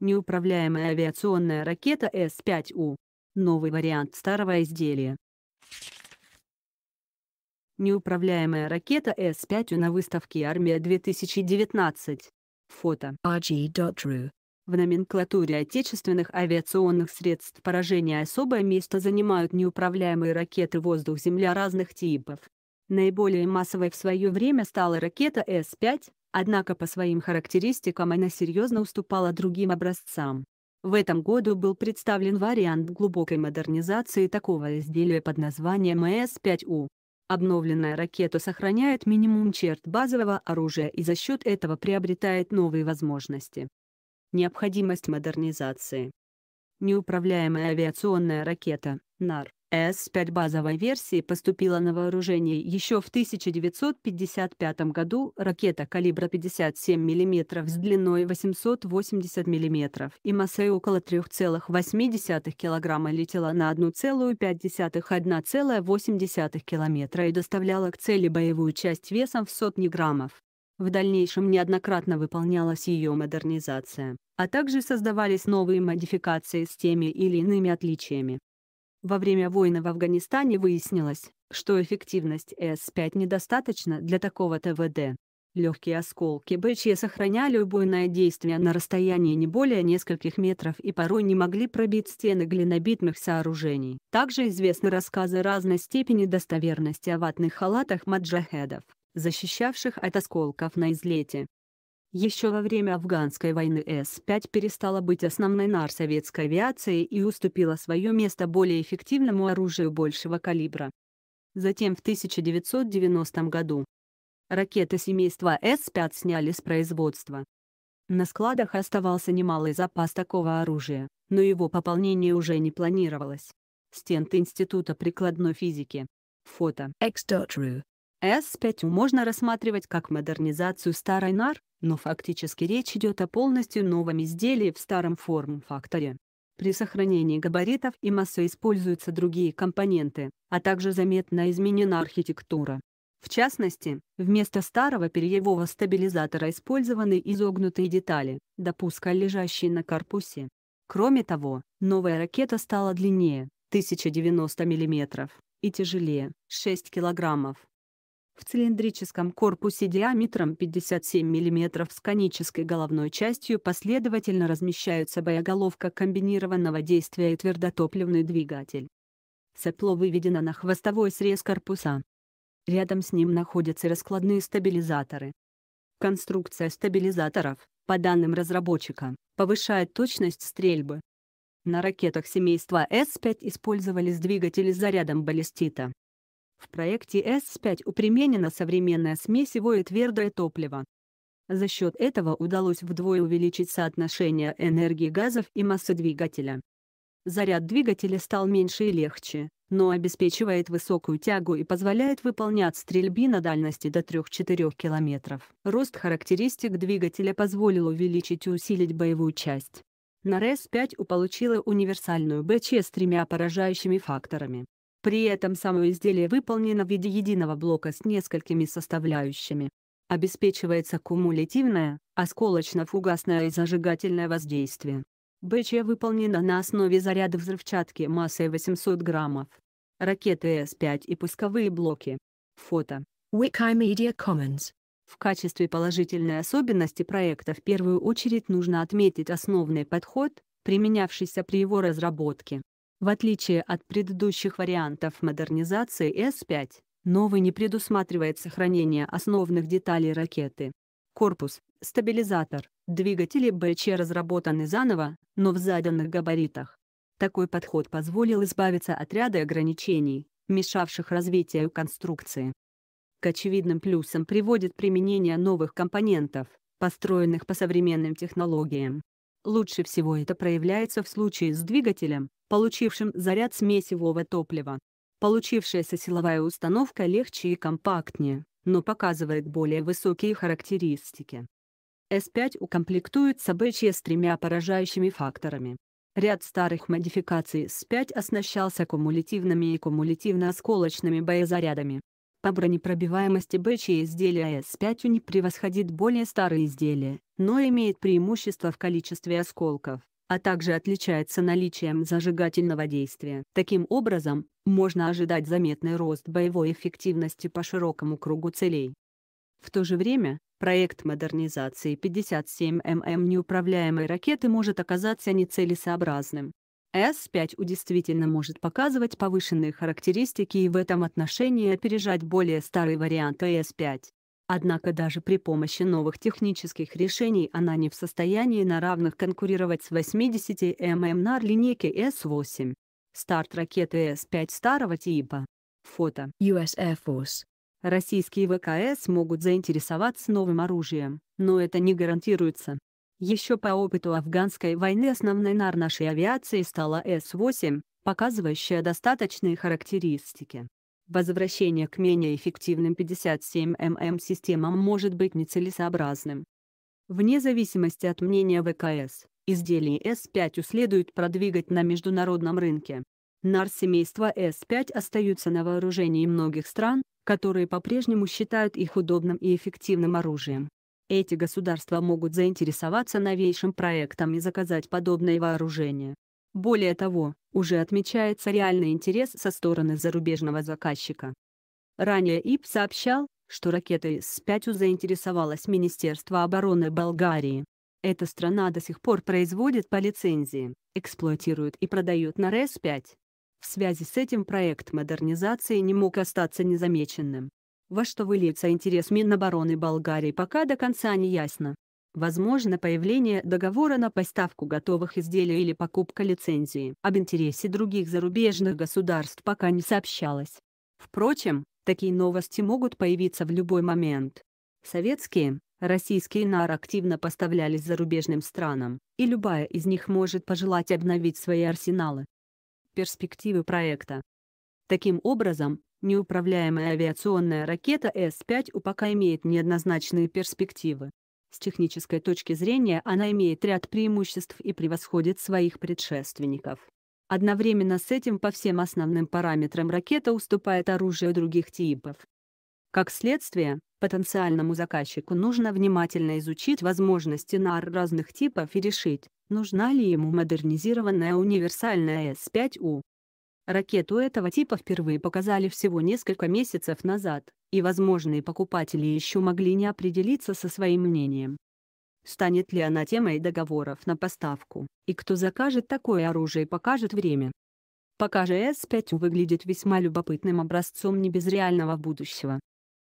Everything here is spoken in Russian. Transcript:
Неуправляемая авиационная ракета С-5У. Новый вариант старого изделия. Неуправляемая ракета С-5У на выставке «Армия-2019». Фото rg.ru в номенклатуре отечественных авиационных средств поражения особое место занимают неуправляемые ракеты воздух-земля разных типов. Наиболее массовой в свое время стала ракета С-5, однако по своим характеристикам она серьезно уступала другим образцам. В этом году был представлен вариант глубокой модернизации такого изделия под названием С-5У. Обновленная ракета сохраняет минимум черт базового оружия и за счет этого приобретает новые возможности. Необходимость модернизации. Неуправляемая авиационная ракета, НАР, с-5 базовой версии поступила на вооружение еще в 1955 году ракета калибра 57 мм с длиной 880 мм и массой около 3,8 кг летела на 1,5-1,8 км и доставляла к цели боевую часть весом в сотни граммов. В дальнейшем неоднократно выполнялась ее модернизация, а также создавались новые модификации с теми или иными отличиями. Во время войны в Афганистане выяснилось, что эффективность С-5 недостаточна для такого ТВД. Легкие осколки БЧ сохраняли убойное действие на расстоянии не более нескольких метров и порой не могли пробить стены глинобитных сооружений. Также известны рассказы разной степени достоверности о ватных халатах маджахедов, защищавших от осколков на излете. Еще во время афганской войны С-5 перестала быть основной нар советской авиации и уступила свое место более эффективному оружию большего калибра. Затем в 1990 году ракеты семейства С-5 сняли с производства. На складах оставался немалый запас такого оружия, но его пополнение уже не планировалось. Стенд Института прикладной физики. Фото. S5 можно рассматривать как модернизацию старой нар, но фактически речь идет о полностью новом изделии в старом форм-факторе. При сохранении габаритов и массы используются другие компоненты, а также заметно изменена архитектура. В частности, вместо старого перьевого стабилизатора использованы изогнутые детали, допуска лежащие на корпусе. Кроме того, новая ракета стала длиннее, 1090 мм, и тяжелее, 6 кг, в цилиндрическом корпусе диаметром 57 мм с конической головной частью последовательно размещаются боеголовка комбинированного действия и твердотопливный двигатель. Сопло выведено на хвостовой срез корпуса. Рядом с ним находятся раскладные стабилизаторы. Конструкция стабилизаторов, по данным разработчика, повышает точность стрельбы. На ракетах семейства С-5 использовались двигатели с зарядом баллистита, в проекте S5 уприменена современная смесь его и твердое топливо. За счет этого удалось вдвое увеличить соотношение энергии газов и массы двигателя. Заряд двигателя стал меньше и легче, но обеспечивает высокую тягу и позволяет выполнять стрельби на дальности до 3-4 км. Рост характеристик двигателя позволил увеличить и усилить боевую часть. На РС-5 у получила универсальную БЧ с тремя поражающими факторами. При этом само изделие выполнено в виде единого блока с несколькими составляющими. Обеспечивается кумулятивное, осколочно-фугасное и зажигательное воздействие. БЧ выполнена на основе заряда взрывчатки массой 800 граммов. Ракеты С-5 и пусковые блоки. Фото. Wikimedia Commons. В качестве положительной особенности проекта в первую очередь нужно отметить основный подход, применявшийся при его разработке. В отличие от предыдущих вариантов модернизации С-5, новый не предусматривает сохранение основных деталей ракеты. Корпус, стабилизатор, двигатели БЧ разработаны заново, но в заданных габаритах. Такой подход позволил избавиться от ряда ограничений, мешавших развитию конструкции. К очевидным плюсам приводит применение новых компонентов, построенных по современным технологиям. Лучше всего это проявляется в случае с двигателем, получившим заряд смесевого топлива. Получившаяся силовая установка легче и компактнее, но показывает более высокие характеристики. S5 укомплектуется БЧ с тремя поражающими факторами. Ряд старых модификаций S5 оснащался кумулятивными и кумулятивно-осколочными боезарядами, по бронепробиваемости бычье изделие С5 не превосходит более старые изделия, но имеет преимущество в количестве осколков, а также отличается наличием зажигательного действия. Таким образом, можно ожидать заметный рост боевой эффективности по широкому кругу целей. В то же время, проект модернизации 57 ММ неуправляемой ракеты может оказаться нецелесообразным, S5 действительно может показывать повышенные характеристики и в этом отношении опережать более старый вариант S5. Однако даже при помощи новых технических решений она не в состоянии на равных конкурировать с 80 ММ на линейке S8. Старт ракеты S5 старого типа. Фото. US Air Force. Российские ВКС могут заинтересоваться новым оружием, но это не гарантируется. Еще по опыту афганской войны основной нар нашей авиации стала С-8, показывающая достаточные характеристики. Возвращение к менее эффективным 57 мм системам может быть нецелесообразным. Вне зависимости от мнения ВКС, изделие С5 следует продвигать на международном рынке. НАР семейства С5 остаются на вооружении многих стран, которые по-прежнему считают их удобным и эффективным оружием. Эти государства могут заинтересоваться новейшим проектом и заказать подобное вооружение. Более того, уже отмечается реальный интерес со стороны зарубежного заказчика. Ранее ИП сообщал, что ракетой С-5 заинтересовалось Министерство обороны Болгарии. Эта страна до сих пор производит по лицензии, эксплуатирует и продает на рс 5 В связи с этим проект модернизации не мог остаться незамеченным. Во что выльется интерес Минобороны Болгарии пока до конца не ясно. Возможно появление договора на поставку готовых изделий или покупка лицензии. Об интересе других зарубежных государств пока не сообщалось. Впрочем, такие новости могут появиться в любой момент. Советские, российские НАР активно поставлялись зарубежным странам, и любая из них может пожелать обновить свои арсеналы. Перспективы проекта Таким образом, Неуправляемая авиационная ракета С-5 У пока имеет неоднозначные перспективы. С технической точки зрения она имеет ряд преимуществ и превосходит своих предшественников. Одновременно с этим по всем основным параметрам ракета уступает оружию других типов. Как следствие, потенциальному заказчику нужно внимательно изучить возможности НАР разных типов и решить, нужна ли ему модернизированная универсальная С-5У. Ракету этого типа впервые показали всего несколько месяцев назад, и возможные покупатели еще могли не определиться со своим мнением. Станет ли она темой договоров на поставку, и кто закажет такое оружие покажет время. Пока же S5 выглядит весьма любопытным образцом небезреального будущего,